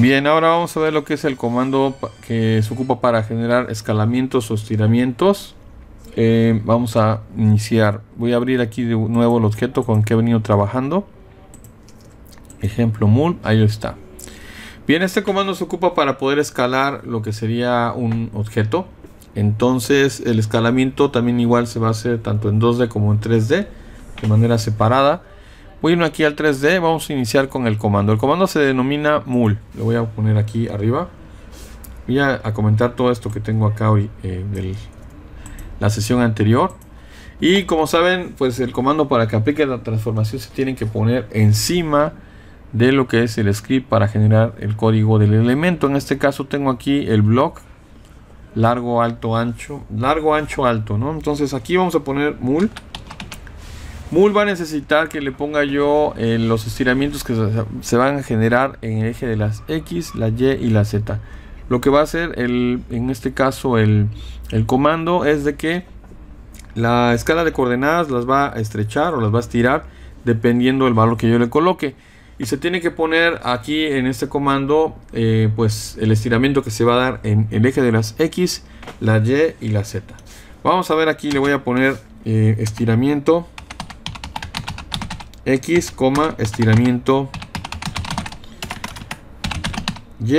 Bien, ahora vamos a ver lo que es el comando que se ocupa para generar escalamientos o estiramientos. Eh, vamos a iniciar. Voy a abrir aquí de nuevo el objeto con que he venido trabajando. Ejemplo Moon, ahí está. Bien, este comando se ocupa para poder escalar lo que sería un objeto. Entonces el escalamiento también igual se va a hacer tanto en 2D como en 3D de manera separada. Voy a irme aquí al 3D, vamos a iniciar con el comando. El comando se denomina mul. Lo voy a poner aquí arriba. Voy a, comentar todo esto que tengo acá hoy eh, la sesión anterior. Y como saben, pues el comando para que aplique la transformación se tiene que poner encima de lo que es el script para generar el código del elemento. En este caso tengo aquí el block largo, alto, ancho, largo, ancho, alto, ¿no? Entonces aquí vamos a poner mul MUL va a necesitar que le ponga yo eh, los estiramientos que se, van a generar en el eje de las X, la Y y la Z. Lo que va a hacer en este caso el, comando es de que la escala de coordenadas las va a estrechar o las va a estirar dependiendo del valor que yo le coloque. Y se tiene que poner aquí en este comando eh, pues el estiramiento que se va a dar en el eje de las X, la Y y la Z. Vamos a ver aquí, le voy a poner eh, estiramiento X, estiramiento Y,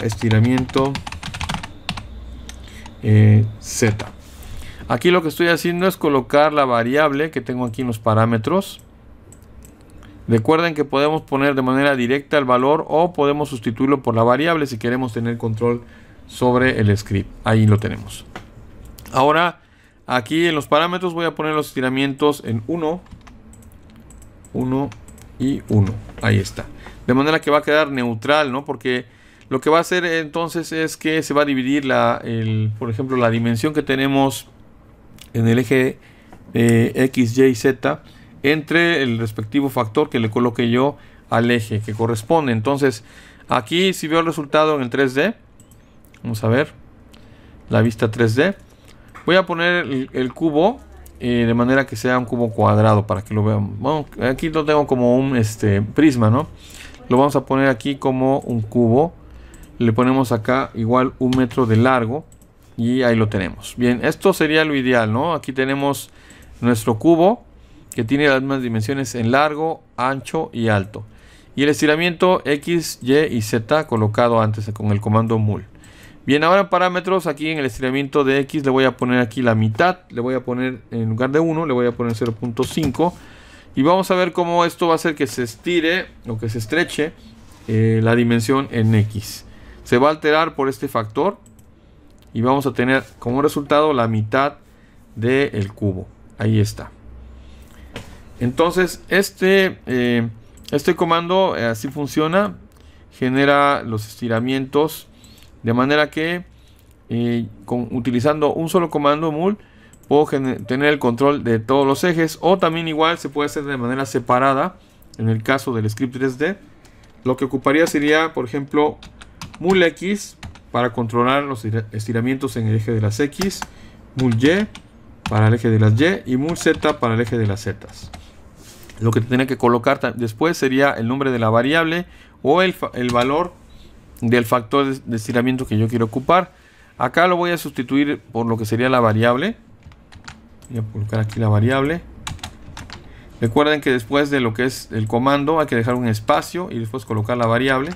estiramiento eh, Z. Aquí lo que estoy haciendo es colocar la variable que tengo aquí en los parámetros. Recuerden que podemos poner de manera directa el valor o podemos sustituirlo por la variable si queremos tener control sobre el script. Ahí lo tenemos. Ahora, aquí en los parámetros voy a poner los estiramientos en 1 1 y 1. Ahí está. De manera que va a quedar neutral, ¿no? Porque lo que va a hacer entonces es que se va a dividir, la, por ejemplo, la dimensión que tenemos en el eje X, Y, Z entre el respectivo factor que le coloque yo al eje que corresponde. Entonces, aquí si veo el resultado en el 3D, vamos a ver la vista 3D, voy a poner el cubo de manera que sea un cubo cuadrado para que lo veamos aquí lo tengo como un este, prisma, ¿no? Lo vamos a poner aquí como un cubo. Le ponemos acá igual un metro de largo. Y ahí lo tenemos. Bien, esto sería lo ideal, ¿no? Aquí tenemos nuestro cubo que tiene las mismas dimensiones en largo, ancho y alto. Y el estiramiento X, Y y Z colocado antes con el comando mul. Bien, ahora parámetros, aquí en el estiramiento de X le voy a poner aquí la mitad, le voy a poner en lugar de 1, le voy a poner 0.5 y vamos a ver cómo esto va a hacer que se estire o que se estreche eh, la dimensión en X. Se va a alterar por este factor y vamos a tener como resultado la mitad del cubo. Ahí está. Entonces, este, eh, este comando eh, así funciona, genera los estiramientos de manera que eh, con, utilizando un solo comando mul puedo tener el control de todos los ejes o también igual se puede hacer de manera separada en el caso del script 3D. Lo que ocuparía sería, por ejemplo, mul X para controlar los estiramientos en el eje de las X, mul Y para el eje de las Y y mul Z para el eje de las Z. Lo que tendría que colocar después sería el nombre de la variable o el, el valor del factor de estiramiento que yo quiero ocupar. Acá lo voy a sustituir por lo que sería la variable. Voy a colocar aquí la variable. Recuerden que después de lo que es el comando hay que dejar un espacio y después colocar la variable.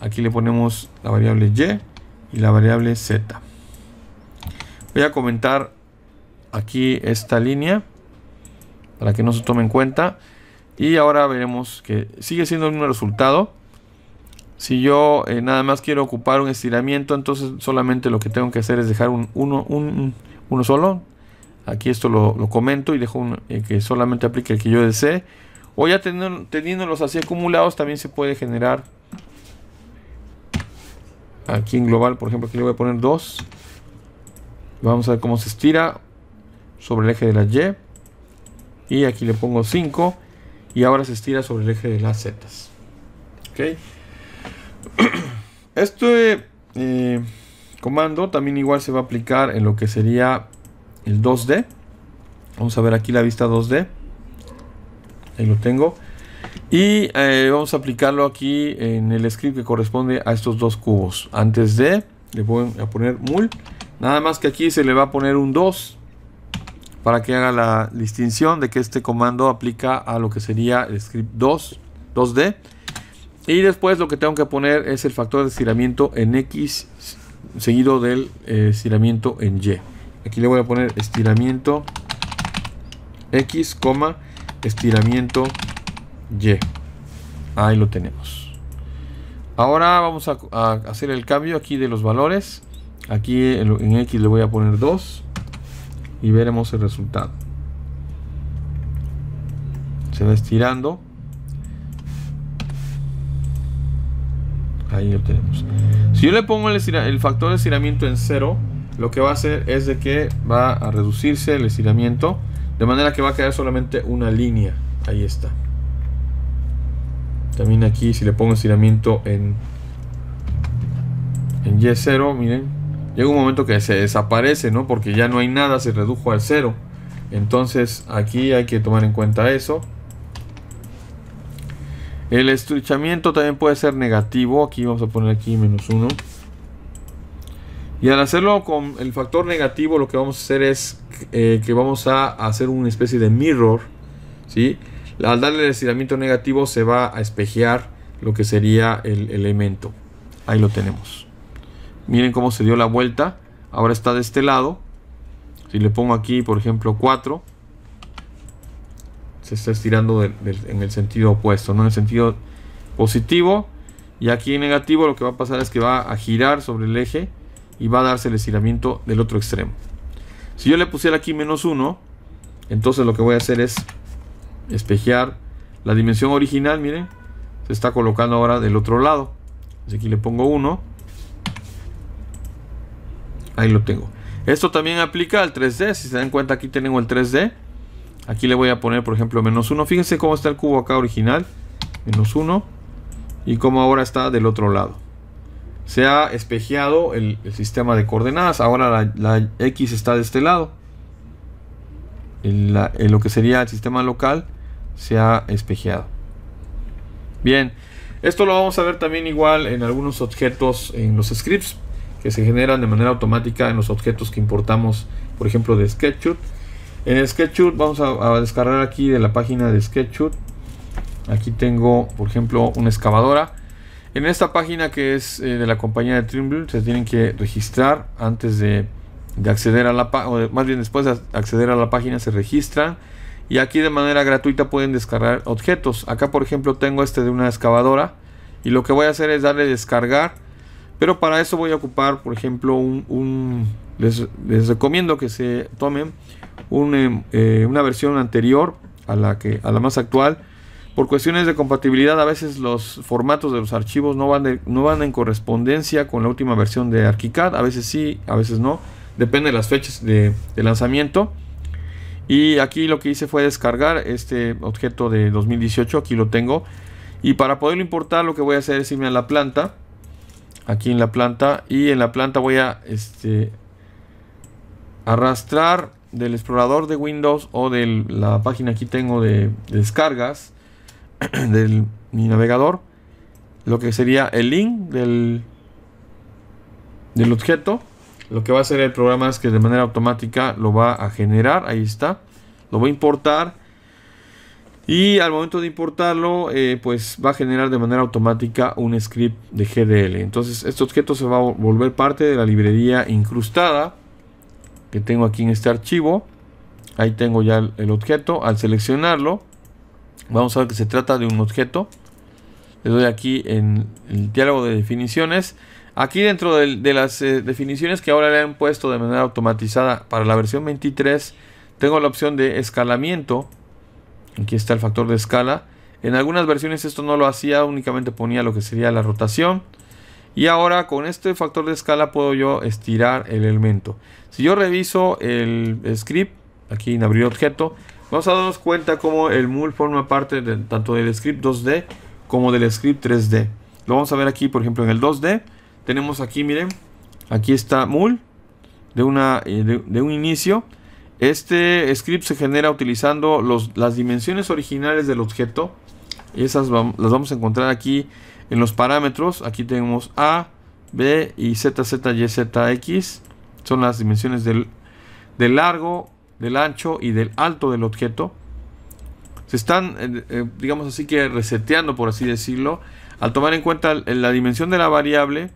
Aquí le ponemos la variable y y la variable z. Voy a comentar aquí esta línea para que no se tome en cuenta. Y ahora veremos que sigue siendo el mismo resultado. Si yo eh, nada más quiero ocupar un estiramiento, entonces solamente lo que tengo que hacer es dejar un, uno, solo. Aquí esto lo, comento y dejo eh, que solamente aplique el que yo desee. O ya teniendo, teniéndolos así acumulados, también se puede generar aquí en global, por ejemplo, aquí le voy a poner 2. Vamos a ver cómo se estira sobre el eje de la Y. Y aquí le pongo 5. Y ahora se estira sobre el eje de las Z. ¿Ok? Este eh, comando también igual se va a aplicar en lo que sería el 2D. Vamos a ver aquí la vista 2D. Ahí lo tengo. Y eh, vamos a aplicarlo aquí en el script que corresponde a estos dos cubos. Antes de, le voy a poner mul. Nada más que aquí se le va a poner un 2 para que haga la distinción de que este comando aplica a lo que sería el script 2, 2D. Y después lo que tengo que poner es el factor de estiramiento en X seguido del eh, estiramiento en Y. Aquí le voy a poner estiramiento X, estiramiento Y. Ahí lo tenemos. Ahora vamos a, hacer el cambio aquí de los valores. Aquí en, en X le voy a poner 2 y veremos el resultado. Se va estirando. Ahí lo tenemos. Si yo le pongo el, factor de estiramiento en 0 lo que va a hacer es de que va a reducirse el estiramiento, de manera que va a quedar solamente una línea. Ahí está. También aquí, si le pongo estiramiento en, en Y0, miren, llega un momento que se desaparece, ¿no? Porque ya no hay nada, se redujo al 0 Entonces aquí hay que tomar en cuenta eso. El estrechamiento también puede ser negativo. Aquí vamos a poner aquí menos 1. Y al hacerlo con el factor negativo, lo que vamos a hacer es eh, que vamos a hacer una especie de mirror. ¿sí? Al darle el estiramiento negativo se va a espejear lo que sería el elemento. Ahí lo tenemos. Miren cómo se dio la vuelta. Ahora está de este lado. Si le pongo aquí, por ejemplo, 4 se está estirando en el sentido opuesto, ¿no? En el sentido positivo. Y aquí en negativo lo que va a pasar es que va a girar sobre el eje y va a darse el estiramiento del otro extremo. Si yo le pusiera aquí menos 1, entonces lo que voy a hacer es espejear la dimensión original, miren, se está colocando ahora del otro lado. Entonces aquí le pongo 1. Ahí lo tengo. Esto también aplica al 3D, si se dan cuenta aquí tengo el 3D. Aquí le voy a poner, por ejemplo, menos 1. Fíjense cómo está el cubo acá original. Menos 1. Y cómo ahora está del otro lado. Se ha espejeado el, sistema de coordenadas. Ahora la, X está de este lado. en lo que sería el sistema local se ha espejeado. Bien. Esto lo vamos a ver también igual en algunos objetos en los scripts que se generan de manera automática en los objetos que importamos, por ejemplo, de SketchUp. En eh, Sketchup vamos a, descargar aquí de la página de Sketchup. Aquí tengo, por ejemplo, una excavadora. En esta página que es eh, de la compañía de Trimble se tienen que registrar antes de, acceder a la página, más bien después de acceder a la página se registran y aquí de manera gratuita pueden descargar objetos. Acá por ejemplo tengo este de una excavadora y lo que voy a hacer es darle descargar pero para eso voy a ocupar por ejemplo un, les recomiendo que se tomen Em, eh, una versión anterior a la, que, a la más actual. Por cuestiones de compatibilidad, a veces los formatos de los archivos no van, no van en correspondencia con la última versión de ArchiCAD. A veces sí, a veces no. Depende de las fechas de, de lanzamiento. Y aquí lo que hice fue descargar este objeto de 2018. Aquí lo tengo. Y para poderlo importar, lo que voy a hacer es irme a la planta. Aquí en la planta. Y en la planta voy a este, arrastrar del explorador de Windows o de la página aquí tengo de, descargas de mi navegador lo que sería el link del, del objeto lo que va a hacer el programa es que de manera automática lo va a generar ahí está lo va a importar y al momento de importarlo eh, pues va a generar de manera automática un script de GDL entonces este objeto se va a volver parte de la librería incrustada que tengo aquí en este archivo. Ahí tengo ya el, objeto. Al seleccionarlo, vamos a ver que se trata de un objeto. Le doy aquí en el diálogo de definiciones. Aquí dentro de, las eh, definiciones que ahora le han puesto de manera automatizada para la versión 23, tengo la opción de escalamiento. Aquí está el factor de escala. En algunas versiones esto no lo hacía, únicamente ponía lo que sería la rotación. Y ahora con este factor de escala puedo yo estirar el elemento. Si yo reviso el script, aquí en abrir objeto, vamos a darnos cuenta como el mul forma parte tanto del script 2D como del script 3D. Lo vamos a ver aquí, por ejemplo, en el 2D. Tenemos aquí, miren, aquí está mul de, una, eh, de, un inicio. Este script se genera utilizando las dimensiones originales del objeto. y Esas las vamos a encontrar aquí en los parámetros, aquí tenemos A, B y Z, Z, Y, Z, X. Son las dimensiones del, largo, del ancho y del alto del objeto. Se están, eh, eh, digamos así que, reseteando, por así decirlo, al tomar en cuenta la dimensión de la variable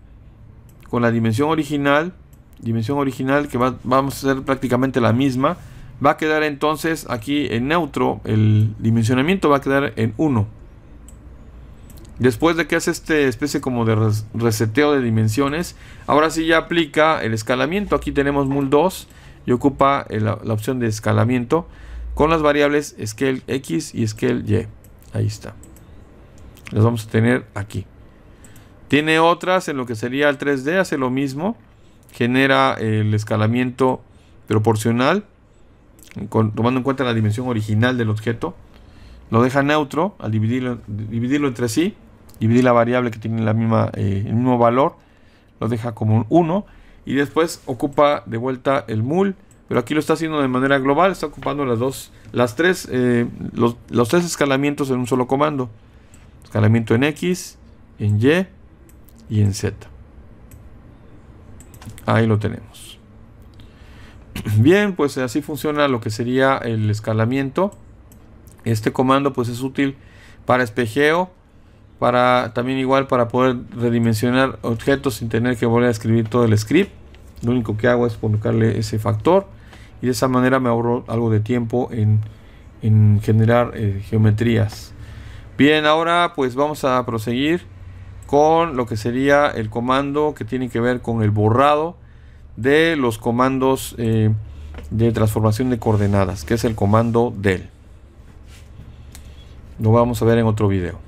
con la dimensión original. Dimensión original que va, vamos a ser prácticamente la misma. Va a quedar entonces aquí en neutro, el dimensionamiento va a quedar en 1. Después de que hace este especie como de reseteo de dimensiones, ahora sí ya aplica el escalamiento. Aquí tenemos mul 2 y ocupa la, opción de escalamiento con las variables scale x y scale y. Ahí está. Las vamos a tener aquí. Tiene otras en lo que sería el 3D, hace lo mismo. Genera el escalamiento proporcional, tomando en cuenta la dimensión original del objeto. Lo deja neutro al dividirlo entre sí dividir la variable que tiene la misma, eh, el mismo valor, lo deja como un 1 y después ocupa de vuelta el mul, pero aquí lo está haciendo de manera global, está ocupando las dos, las tres, eh, los, los, tres escalamientos en un solo comando. Escalamiento en X, en Y y en Z. Ahí lo tenemos. Bien, pues así funciona lo que sería el escalamiento. Este comando pues es útil para espejeo para también igual para poder redimensionar objetos sin tener que volver a escribir todo el script lo único que hago es colocarle ese factor y de esa manera me ahorro algo de tiempo en, generar eh, geometrías bien ahora pues vamos a proseguir con lo que sería el comando que tiene que ver con el borrado de los comandos eh, de transformación de coordenadas que es el comando del lo vamos a ver en otro video